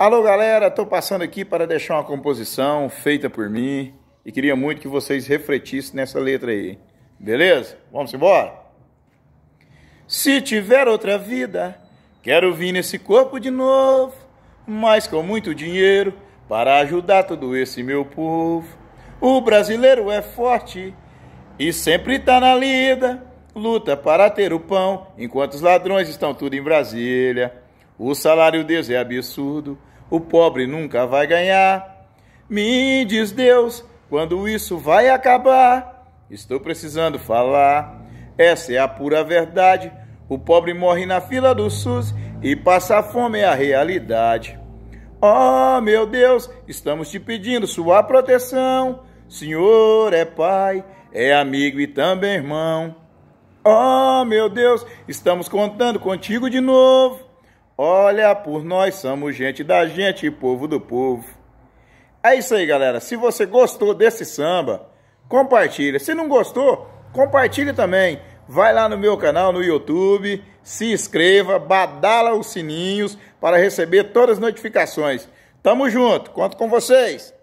Alô galera, estou passando aqui para deixar uma composição feita por mim e queria muito que vocês refletissem nessa letra aí. Beleza? Vamos embora? Se tiver outra vida, quero vir nesse corpo de novo, mas com muito dinheiro para ajudar todo esse meu povo. O brasileiro é forte e sempre está na lida, luta para ter o pão, enquanto os ladrões estão tudo em Brasília. O salário deles é absurdo o pobre nunca vai ganhar. Me diz Deus, quando isso vai acabar? Estou precisando falar. Essa é a pura verdade. O pobre morre na fila do SUS e passa fome é a realidade. Oh, meu Deus, estamos te pedindo sua proteção. Senhor é pai, é amigo e também irmão. Oh, meu Deus, estamos contando contigo de novo. Olha por nós, somos gente da gente e povo do povo. É isso aí, galera. Se você gostou desse samba, compartilha. Se não gostou, compartilha também. Vai lá no meu canal no YouTube, se inscreva, badala os sininhos para receber todas as notificações. Tamo junto, conto com vocês.